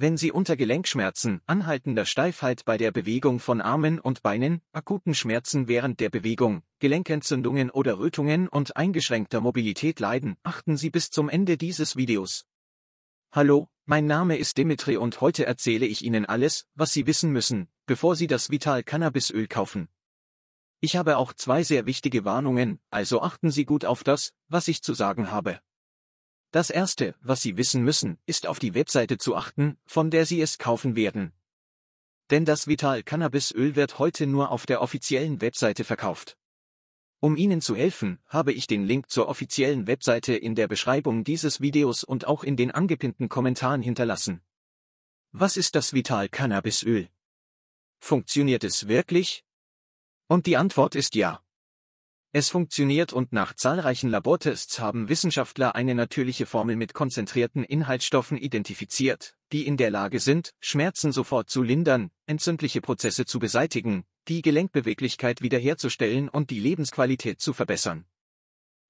wenn Sie unter Gelenkschmerzen, anhaltender Steifheit bei der Bewegung von Armen und Beinen, akuten Schmerzen während der Bewegung, Gelenkentzündungen oder Rötungen und eingeschränkter Mobilität leiden, achten Sie bis zum Ende dieses Videos. Hallo, mein Name ist Dimitri und heute erzähle ich Ihnen alles, was Sie wissen müssen, bevor Sie das Vital Cannabisöl kaufen. Ich habe auch zwei sehr wichtige Warnungen, also achten Sie gut auf das, was ich zu sagen habe. Das Erste, was Sie wissen müssen, ist auf die Webseite zu achten, von der Sie es kaufen werden. Denn das Vital Cannabis Öl wird heute nur auf der offiziellen Webseite verkauft. Um Ihnen zu helfen, habe ich den Link zur offiziellen Webseite in der Beschreibung dieses Videos und auch in den angepinnten Kommentaren hinterlassen. Was ist das Vital Cannabis Öl? Funktioniert es wirklich? Und die Antwort ist ja. Es funktioniert und nach zahlreichen Labortests haben Wissenschaftler eine natürliche Formel mit konzentrierten Inhaltsstoffen identifiziert, die in der Lage sind, Schmerzen sofort zu lindern, entzündliche Prozesse zu beseitigen, die Gelenkbeweglichkeit wiederherzustellen und die Lebensqualität zu verbessern.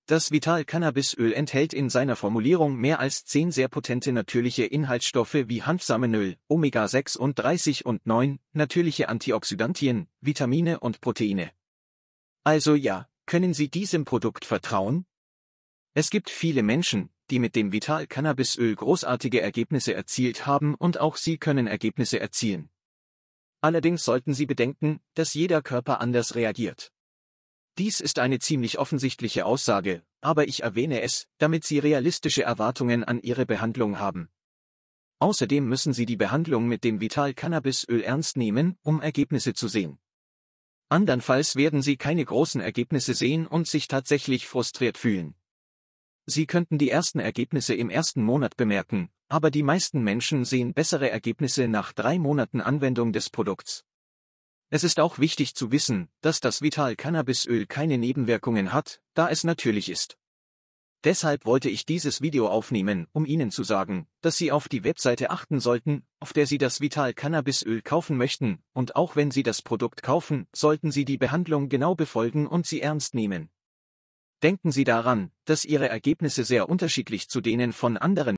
Das Vital-Cannabisöl enthält in seiner Formulierung mehr als zehn sehr potente natürliche Inhaltsstoffe wie Hanfsamenöl, omega 36 und 9, natürliche Antioxidantien, Vitamine und Proteine. Also ja, können Sie diesem Produkt vertrauen? Es gibt viele Menschen, die mit dem vital Cannabis Öl großartige Ergebnisse erzielt haben und auch Sie können Ergebnisse erzielen. Allerdings sollten Sie bedenken, dass jeder Körper anders reagiert. Dies ist eine ziemlich offensichtliche Aussage, aber ich erwähne es, damit Sie realistische Erwartungen an Ihre Behandlung haben. Außerdem müssen Sie die Behandlung mit dem vital Cannabis Öl ernst nehmen, um Ergebnisse zu sehen. Andernfalls werden sie keine großen Ergebnisse sehen und sich tatsächlich frustriert fühlen. Sie könnten die ersten Ergebnisse im ersten Monat bemerken, aber die meisten Menschen sehen bessere Ergebnisse nach drei Monaten Anwendung des Produkts. Es ist auch wichtig zu wissen, dass das Vital Cannabisöl keine Nebenwirkungen hat, da es natürlich ist. Deshalb wollte ich dieses Video aufnehmen, um Ihnen zu sagen, dass Sie auf die Webseite achten sollten, auf der Sie das Vital Cannabis Öl kaufen möchten, und auch wenn Sie das Produkt kaufen, sollten Sie die Behandlung genau befolgen und sie ernst nehmen. Denken Sie daran, dass Ihre Ergebnisse sehr unterschiedlich zu denen von anderen